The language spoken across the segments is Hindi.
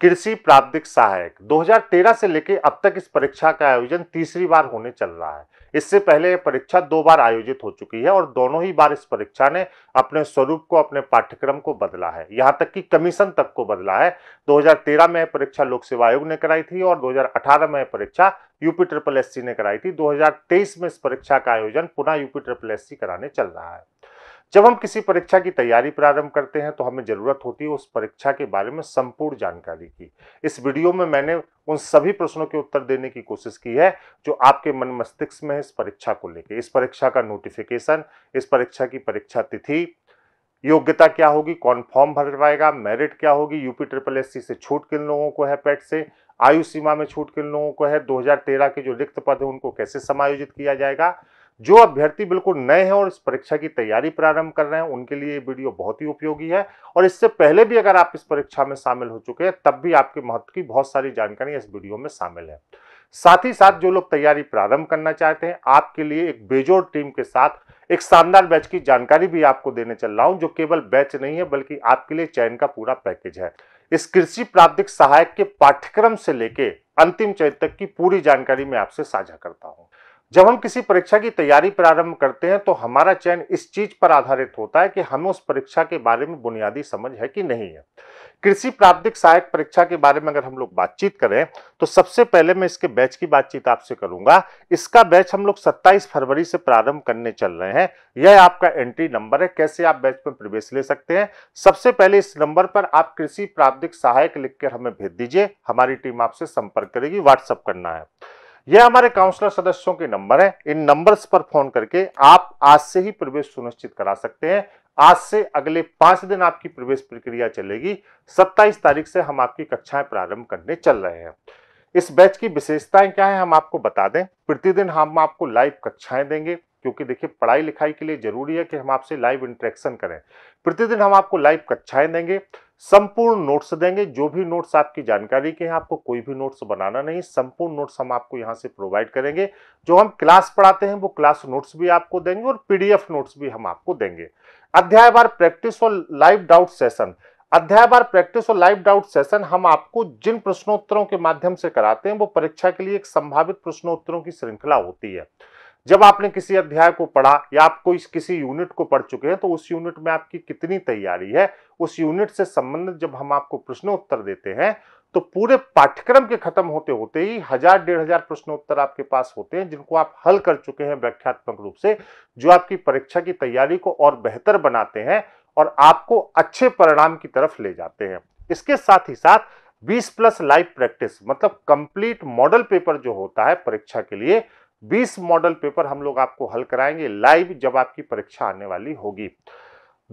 कृषि प्राप्तिक सहायक 2013 से लेकर अब तक इस परीक्षा का आयोजन तीसरी बार होने चल रहा है इससे पहले यह परीक्षा दो बार आयोजित हो चुकी है और दोनों ही बार इस परीक्षा ने अपने स्वरूप को अपने पाठ्यक्रम को बदला है यहाँ तक कि कमीशन तक को बदला है 2013 में यह परीक्षा लोक सेवा आयोग ने कराई थी और 2018 में यह परीक्षा यूपी ट्रिपल एस ने कराई थी दो में इस परीक्षा का आयोजन पुनः यूपी ट्रिपल एस कराने चल रहा है जब हम किसी परीक्षा की तैयारी प्रारंभ करते हैं तो हमें ज़रूरत होती है उस परीक्षा के बारे में संपूर्ण जानकारी की इस वीडियो में मैंने उन सभी प्रश्नों के उत्तर देने की कोशिश की है जो आपके मन मस्तिष्क में इस परीक्षा को लेकर इस परीक्षा का नोटिफिकेशन इस परीक्षा की परीक्षा तिथि योग्यता क्या होगी कौन फॉर्म भरवाएगा मेरिट क्या होगी यूपी ट्रिपल एस से छूट किन लोगों को है पेट e से आयु सीमा में छूट किन लोगों को है 2013 के जो रिक्त पद है उनको कैसे समायोजित किया जाएगा जो अभ्यर्थी बिल्कुल नए हैं और इस परीक्षा की तैयारी प्रारंभ कर रहे हैं उनके लिए ये वीडियो बहुत ही उपयोगी है और इससे पहले भी अगर आप इस परीक्षा में शामिल हो चुके हैं तब भी आपके महत्व की बहुत सारी जानकारी इस वीडियो में शामिल है साथ ही साथ जो लोग तैयारी प्रारंभ करना चाहते हैं आपके लिए एक बेजोड़ टीम के साथ एक शानदार बैच की जानकारी भी आपको देने चल रहा हूं जो केवल बैच नहीं है बल्कि आपके लिए चयन का पूरा पैकेज है इस कृषि प्राप्तिक सहायक के पाठ्यक्रम से लेके अंतिम चयन तक की पूरी जानकारी मैं आपसे साझा करता हूं जब हम किसी परीक्षा की तैयारी प्रारंभ करते हैं तो हमारा चयन इस चीज पर आधारित होता है कि हमें उस परीक्षा के बारे में बुनियादी समझ है कि नहीं है कृषि प्राप्तिक सहायक परीक्षा के बारे में अगर हम लोग बातचीत करें तो सबसे पहले मैं इसके बैच की बातचीत आपसे करूंगा इसका बैच हम लोग 27 फरवरी से प्रारंभ करने चल रहे हैं यह आपका एंट्री नंबर है कैसे आप बैच में प्रवेश ले सकते हैं सबसे पहले इस नंबर पर आप कृषि प्राप्तिक सहायक लिखकर हमें भेज दीजिए हमारी टीम आपसे संपर्क करेगी व्हाट्सअप करना है यह हमारे काउंसलर सदस्यों के नंबर है इन नंबर्स पर फोन करके आप आज से ही प्रवेश सुनिश्चित करा सकते हैं आज से अगले पांच दिन आपकी प्रवेश प्रक्रिया चलेगी सत्ताईस तारीख से हम आपकी कक्षाएं प्रारंभ करने चल रहे हैं इस बैच की विशेषताएं क्या है हम आपको बता दें प्रतिदिन हम आपको लाइव कक्षाएं देंगे क्योंकि देखिए पढ़ाई लिखाई के लिए जरूरी है कि हम आपसे लाइव इंट्रेक्शन करें प्रतिदिन हम आपको लाइव कक्षाएं देंगे संपूर्ण नोट्स देंगे जो भी नोट्स आपकी जानकारी के हैं आपको कोई भी नोट्स बनाना नहीं संपूर्ण नोट्स हम आपको यहाँ से प्रोवाइड करेंगे जो हम क्लास पढ़ाते हैं वो क्लास नोट्स भी आपको देंगे और पीडीएफ नोट्स भी हम आपको देंगे अध्याय बार प्रैक्टिस और लाइव डाउट सेशन अध्याय बार प्रैक्टिस और लाइव डाउट सेशन हम आपको जिन प्रश्नोत्तरों के माध्यम से कराते हैं वो परीक्षा के लिए एक संभावित प्रश्नोत्तरों की श्रृंखला होती है जब आपने किसी अध्याय को पढ़ा या आप कोई किसी यूनिट को पढ़ चुके हैं तो उस यूनिट में आपकी कितनी तैयारी है उस यूनिट से संबंधित जब हम आपको प्रश्नोत्तर देते हैं तो पूरे पाठ्यक्रम के खत्म होते होते ही हजार डेढ़ हजार प्रश्न उत्तर आपके पास होते हैं जिनको आप हल कर चुके हैं व्याख्यात्मक रूप से जो आपकी परीक्षा की तैयारी को और बेहतर बनाते हैं और आपको अच्छे परिणाम की तरफ ले जाते हैं इसके साथ ही साथ 20 प्लस लाइव प्रैक्टिस मतलब कंप्लीट मॉडल पेपर जो होता है परीक्षा के लिए 20 मॉडल पेपर हम लोग आपको हल कराएंगे लाइव जब आपकी परीक्षा आने वाली होगी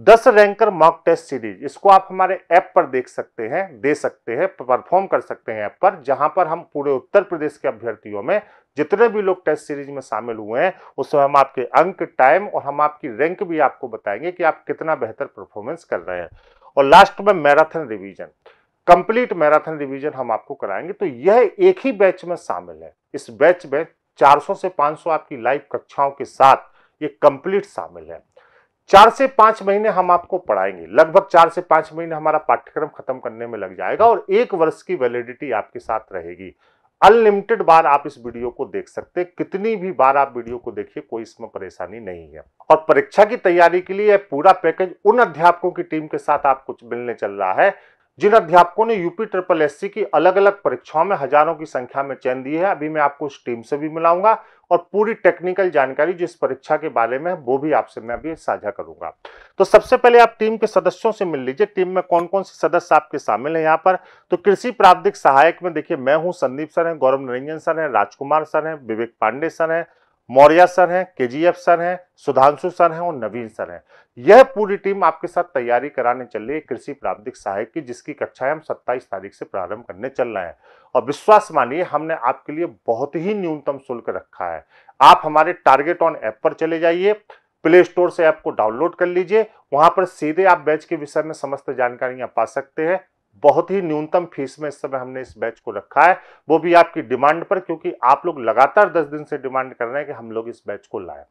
दस रैंकर मॉक टेस्ट सीरीज इसको आप हमारे ऐप पर देख सकते हैं दे सकते हैं परफॉर्म कर सकते हैं ऐप पर जहां पर हम पूरे उत्तर प्रदेश के अभ्यर्थियों में जितने भी लोग टेस्ट सीरीज में शामिल हुए हैं उसमें हम आपके अंक टाइम और हम आपकी रैंक भी आपको बताएंगे कि आप कितना बेहतर परफॉर्मेंस कर रहे हैं और लास्ट में marathon revision complete marathon revision हम आपको कराएंगे तो यह एक ही बैच में शामिल है इस बैच में चार से पांच आपकी लाइव कक्षाओं के साथ ये कंप्लीट शामिल है चार से पांच महीने हम आपको पढ़ाएंगे लगभग चार से पांच महीने हमारा पाठ्यक्रम खत्म करने में लग जाएगा और एक वर्ष की वैलिडिटी आपके साथ रहेगी अनलिमिटेड बार आप इस वीडियो को देख सकते हैं कितनी भी बार आप वीडियो को देखिए कोई इसमें परेशानी नहीं है और परीक्षा की तैयारी के लिए पूरा पैकेज उन अध्यापकों की टीम के साथ आप कुछ मिलने चल रहा है जिन अध्यापकों ने यूपी ट्रिपल एस की अलग अलग परीक्षाओं में हजारों की संख्या में चयन दी है अभी मैं आपको उस टीम से भी मिलाऊंगा और पूरी टेक्निकल जानकारी जिस परीक्षा के बारे में वो भी आपसे मैं अभी साझा करूंगा तो सबसे पहले आप टीम के सदस्यों से मिल लीजिए टीम में कौन कौन से सदस्य आपके शामिल हैं यहाँ पर तो कृषि प्रावधिक सहायक में देखिए मैं हूँ संदीप सर हैं गौरव निरंजन सर हैं राजकुमार सर हैं विवेक पांडे सर हैं मौर्या सर हैं के सर हैं सुधांशु सर हैं और नवीन सर हैं यह पूरी टीम आपके साथ तैयारी कराने चल रही है कृषि प्राप्तिक सहायक की जिसकी कक्षाएं हम 27 तारीख से प्रारंभ करने चल रहे हैं और विश्वास मानिए हमने आपके लिए बहुत ही न्यूनतम शुल्क रखा है आप हमारे टारगेट ऑन ऐप पर चले जाइए प्ले स्टोर से ऐप को डाउनलोड कर लीजिए वहां पर सीधे आप बैच के विषय में समस्त जानकारियां पा सकते हैं बहुत ही न्यूनतम फीस में इस समय हमने इस बैच को रखा है वो भी आपकी डिमांड पर क्योंकि आप लोग लगातार दस दिन से डिमांड कर रहे हैं कि हम लोग इस बैच को लाएं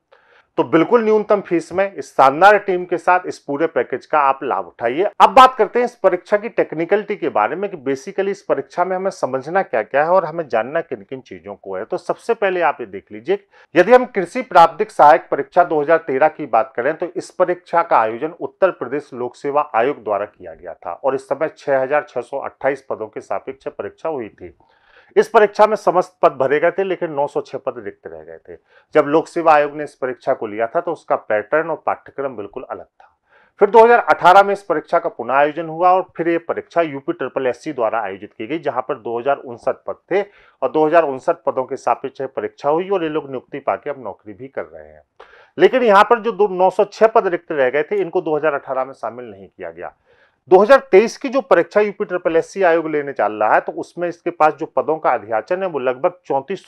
तो बिल्कुल न्यूनतम फीस में इस शानदार टीम के साथ इस पूरे पैकेज का आप लाभ उठाइए अब बात करते हैं इस परीक्षा की टेक्निकलिटी के बारे में कि बेसिकली इस परीक्षा में हमें समझना क्या क्या है और हमें जानना किन किन चीजों को है तो सबसे पहले आप ये देख लीजिए यदि हम कृषि प्राप्तिक सहायक परीक्षा दो की बात करें तो इस परीक्षा का आयोजन उत्तर प्रदेश लोक सेवा आयोग द्वारा किया गया था और इस समय छह पदों के सापेक्ष परीक्षा हुई थी इस परीक्षा में समस्त पद भरे गए थे लेकिन 906 पद रिक्त रह गए थे जब लोक सेवा आयोग ने इस परीक्षा को लिया था तो उसका पैटर्न और पाठ्यक्रम बिल्कुल अलग था फिर 2018 में इस परीक्षा का पुनः आयोजन हुआ और फिर ये परीक्षा यूपी ट्रिपल एस द्वारा आयोजित की गई जहां पर दो पद थे और दो पदों के सापेक्ष परीक्षा हुई और ये लोग नियुक्ति पाके अब नौकरी भी कर रहे हैं लेकिन यहाँ पर जो दो 906 पद रिक्त रह गए थे इनको 2018 में शामिल नहीं किया गया 2023 की जो परीक्षा यूपी ट्रिपल एस आयोग लेने चल रहा है तो उसमें इसके पास जो पदों का अध्याचन है वो लगभग चौंतीस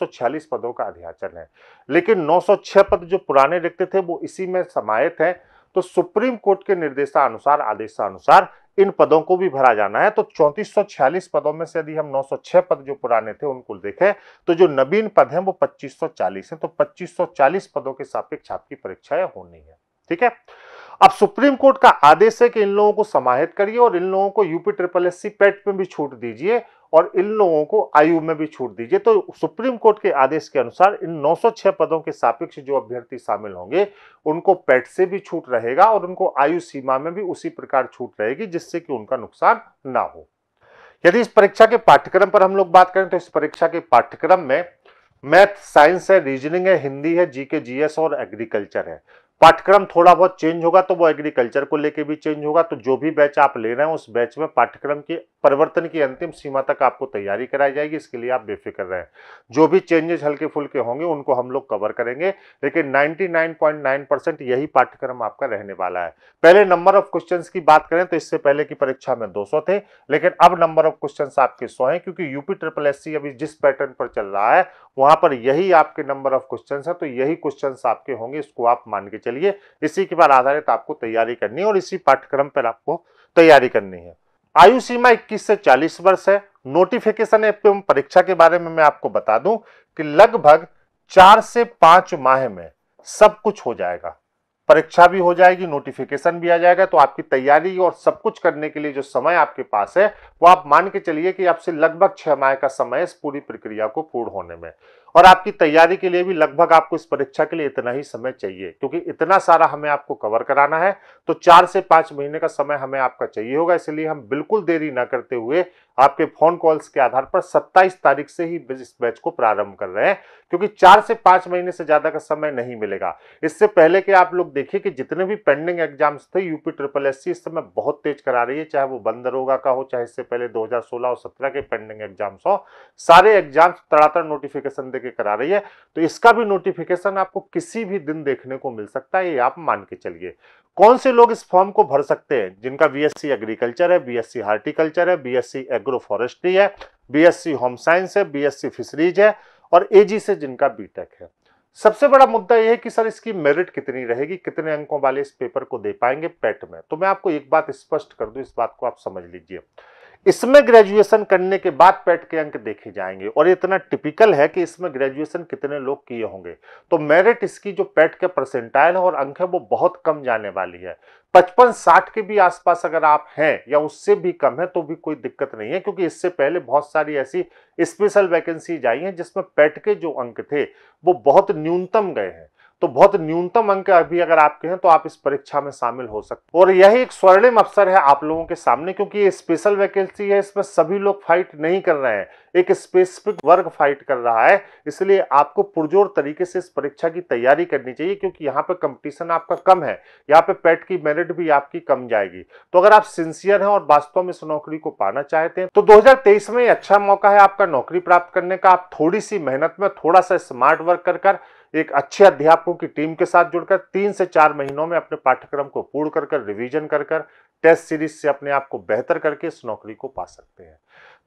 पदों का अध्याचन है लेकिन 906 पद जो पुराने रिक्त थे वो इसी में समाहित हैं तो सुप्रीम कोर्ट के निर्देशानुसार आदेशानुसार इन पदों को भी भरा जाना है तो चौंतीस पदों में से यदि हम 906 पद जो पुराने थे उनको देखें तो जो नवीन पद हैं वो 2540 हैं तो 2540 पदों के सापेक्ष आपकी परीक्षाएं होनी है ठीक है अब सुप्रीम कोर्ट का आदेश है कि इन लोगों को समाहित करिए और इन लोगों को UP triple S C PET में भी छूट दीजिए और इन लोगों को आयु में भी छूट दीजिए तो सुप्रीम कोर्ट के आदेश के अनुसार इन 906 पदों के सापेक्ष जो अभ्यर्थी शामिल होंगे उनको पेट से भी छूट रहेगा और उनको आयु सीमा में भी उसी प्रकार छूट रहेगी जिससे कि उनका नुकसान ना हो यदि इस परीक्षा के पाठ्यक्रम पर हम लोग बात करें तो इस परीक्षा के पाठ्यक्रम में मैथ साइंस है रीजनिंग है हिंदी है जीके जीएस और एग्रीकल्चर है पाठ्यक्रम थोड़ा बहुत चेंज होगा तो वो एग्रीकल्चर को लेके भी चेंज होगा तो जो भी बैच आप ले रहे हैं उस बैच में पाठ्यक्रम के परिवर्तन की अंतिम सीमा तक आपको तैयारी कराई जाएगी इसके लिए आप बेफिक्र हैं जो भी चेंजेस हल्के फुल्के होंगे उनको हम लोग कवर करेंगे लेकिन 99.9 परसेंट यही पाठ्यक्रम आपका रहने वाला है पहले नंबर ऑफ क्वेश्चन की बात करें तो इससे पहले की परीक्षा में दो थे लेकिन अब नंबर ऑफ क्वेश्चन आपके सौ हैं क्योंकि यूपी ट्रिपल एस अभी जिस पैटर्न पर चल रहा है वहां पर यही आपके नंबर ऑफ क्वेश्चंस है तो यही क्वेश्चंस आपके होंगे इसको आप मान के चलिए इसी के बाद आधारित आपको तैयारी करनी है और इसी पाठ्यक्रम पर आपको तैयारी करनी है आयु सीमा 21 से 40 वर्ष है नोटिफिकेशन एवं परीक्षा के बारे में मैं आपको बता दूं कि लगभग चार से पांच माह में सब कुछ हो जाएगा परीक्षा भी हो जाएगी नोटिफिकेशन भी आ जाएगा तो आपकी तैयारी और सब कुछ करने के लिए जो समय आपके पास है वो आप मान के चलिए कि आपसे लगभग छह माह का समय इस पूरी प्रक्रिया को पूर्ण होने में और आपकी तैयारी के लिए भी लगभग आपको इस परीक्षा के लिए इतना ही समय चाहिए क्योंकि इतना सारा हमें आपको कवर कराना है तो चार से पांच महीने का समय हमें आपका चाहिए होगा इसलिए हम बिल्कुल देरी ना करते हुए आपके फोन कॉल्स के आधार पर 27 तारीख से ही इस बैच को प्रारंभ कर रहे हैं क्योंकि चार से पांच महीने से ज़्यादा का समय नहीं मिलेगा इससे पहले कि आप लोग देखिए कि जितने भी पेंडिंग एग्जाम्स थे यूपी ट्रिपल एस इस समय बहुत तेज करा रही है चाहे वो बंदरोगा का हो चाहे इससे पहले दो और सत्रह के पेंडिंग एग्जाम्स हो सारे एग्जाम्स तड़ातड़ नोटिफिकेशन देके करा रही है तो इसका भी नोटिफिकेशन आपको किसी भी दिन देखने को मिल सकता है ये आप मान के चलिए कौन से लोग इस फॉर्म को भर सकते हैं जिनका बीएससी एग्रीकल्चर है बीएससी हार्टिकल्चर है बीएससी एग्रो फॉरेस्ट्री है बीएससी होम साइंस है बीएससी फिशरीज है और एजी से जिनका बीटेक है सबसे बड़ा मुद्दा यह है कि सर इसकी मेरिट कितनी रहेगी कितने अंकों वाले इस पेपर को दे पाएंगे पेट e में तो मैं आपको एक बात स्पष्ट कर दू इस बात को आप समझ लीजिए इसमें ग्रेजुएशन करने के बाद पेट के अंक देखे जाएंगे और ये इतना टिपिकल है कि इसमें ग्रेजुएशन कितने लोग किए होंगे तो मेरिट इसकी जो पेट के परसेंटाइल है और अंक है वो बहुत कम जाने वाली है पचपन साठ के भी आसपास अगर आप हैं या उससे भी कम है तो भी कोई दिक्कत नहीं है क्योंकि इससे पहले बहुत सारी ऐसी स्पेशल वैकेंसीज आई हैं जिसमें पेट के जो अंक थे वो बहुत न्यूनतम गए हैं तो बहुत न्यूनतम अंक अभी अगर आपके हैं तो आप इस परीक्षा में शामिल हो सकते और यही एक स्वर्णिम अवसर है आप लोगों के सामने क्योंकि ये स्पेशल वैकेंसी है इसमें सभी लोग फाइट नहीं कर रहे हैं एक स्पेसिफिक वर्ग फाइट कर रहा है इसलिए आपको पुरजोर तरीके से इस परीक्षा की तैयारी करनी चाहिए क्योंकि यहाँ पे कंपटीशन आपका कम है यहाँ पे पेट की मेरिट भी आपकी कम जाएगी तो अगर आप सिंसियर हैं और वास्तव में इस नौकरी को पाना चाहते हैं तो 2023 में अच्छा मौका है आपका नौकरी प्राप्त करने का आप थोड़ी सी मेहनत में थोड़ा सा स्मार्ट वर्क कर एक अच्छे अध्यापकों की टीम के साथ जुड़कर तीन से चार महीनों में अपने पाठ्यक्रम को पूर्ण कर कर रिविजन कर कर टेस्ट सीरीज से अपने आप को बेहतर करके इस नौकरी को पा सकते हैं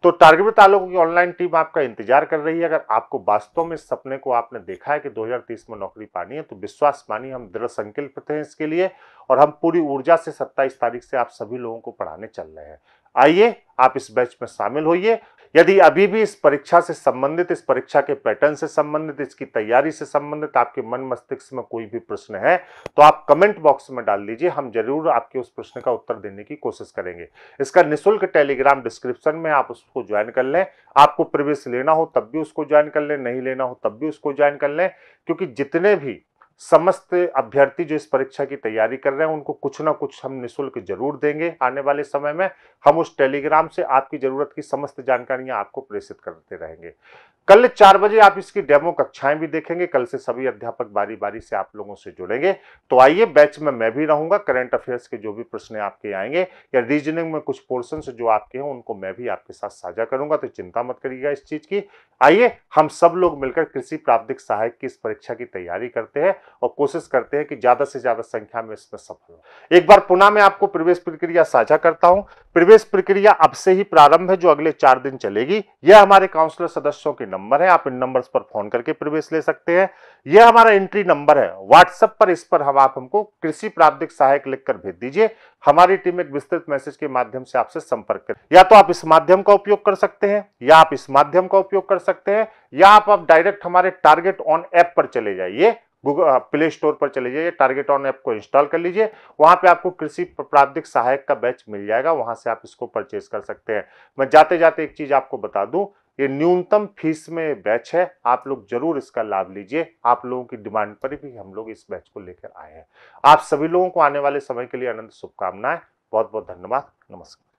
तो टारगेट तालुक की ऑनलाइन टीम आपका इंतजार कर रही है अगर आपको वास्तव में इस सपने को आपने देखा है कि 2030 में नौकरी पानी है तो विश्वास मानिए हम दृढ़ संकल्प थे इसके लिए और हम पूरी ऊर्जा से 27 तारीख से आप सभी लोगों को पढ़ाने चल रहे हैं आइए आप इस बैच में शामिल होइए यदि अभी भी इस परीक्षा से संबंधित इस परीक्षा के पैटर्न से संबंधित इसकी तैयारी से संबंधित आपके मन मस्तिष्क में कोई भी प्रश्न है तो आप कमेंट बॉक्स में डाल दीजिए हम जरूर आपके उस प्रश्न का उत्तर देने की कोशिश करेंगे इसका निःशुल्क टेलीग्राम डिस्क्रिप्शन में आप उसको ज्वाइन कर लें आपको प्रवेश लेना हो तब भी उसको ज्वाइन कर लें नहीं लेना हो तब भी उसको ज्वाइन कर लें क्योंकि जितने भी समस्त अभ्यर्थी जो इस परीक्षा की तैयारी कर रहे हैं उनको कुछ ना कुछ हम निशुल्क जरूर देंगे आने वाले समय में हम उस टेलीग्राम से आपकी ज़रूरत की समस्त जानकारियां आपको प्रेषित करते रहेंगे कल चार बजे आप इसकी डेमो कक्षाएं भी देखेंगे कल से सभी अध्यापक बारी बारी से आप लोगों से जुड़ेंगे तो आइए बैच में मैं भी रहूंगा करंट अफेयर्स के जो भी प्रश्न आपके आएंगे या रीजनिंग में कुछ पोर्सन जो आपके हैं उनको मैं भी आपके साथ साझा करूंगा तो चिंता मत करिएगा इस चीज़ की आइए हम सब लोग मिलकर कृषि प्राप्तिक सहायक की इस परीक्षा की तैयारी करते हैं और कोशिश करते हैं कि ज्यादा से ज्यादा संख्या में इसमें सफल हो एक बार पुनः मैं आपको प्रवेश प्रक्रिया साझा करता हूं प्रवेश प्रक्रिया अब से ही प्रारंभ है जो अगले चार दिन चलेगी यह हमारे काउंसलर सदस्यों के नंबर है आप इन नंबर पर फोन करके प्रवेश ले सकते हैं यह हमारा एंट्री नंबर है व्हाट्सएप पर इस पर हम आप हमको कृषि प्राप्तिक सहायक लिखकर भेज दीजिए हमारी टीम एक विस्तृत मैसेज के माध्यम से आपसे संपर्क कर या तो आप इस माध्यम का उपयोग कर सकते हैं या आप इस माध्यम का उपयोग कर सकते हैं या आप, आप डायरेक्ट हमारे टारगेट ऑन ऐप पर चले जाइए गूगल हाँ, प्ले स्टोर पर चले जाइए टारगेट ऑन ऐप को इंस्टॉल कर लीजिए वहाँ पे आपको कृषि प्राप्तिक सहायक का बैच मिल जाएगा वहाँ से आप इसको परचेज कर सकते हैं मैं जाते जाते एक चीज़ आपको बता दूँ ये न्यूनतम फीस में बैच है आप लोग जरूर इसका लाभ लीजिए आप लोगों की डिमांड पर भी हम लोग इस बैच को लेकर आए हैं आप सभी लोगों को आने वाले समय के लिए अनंत शुभकामनाएं बहुत बहुत धन्यवाद नमस्कार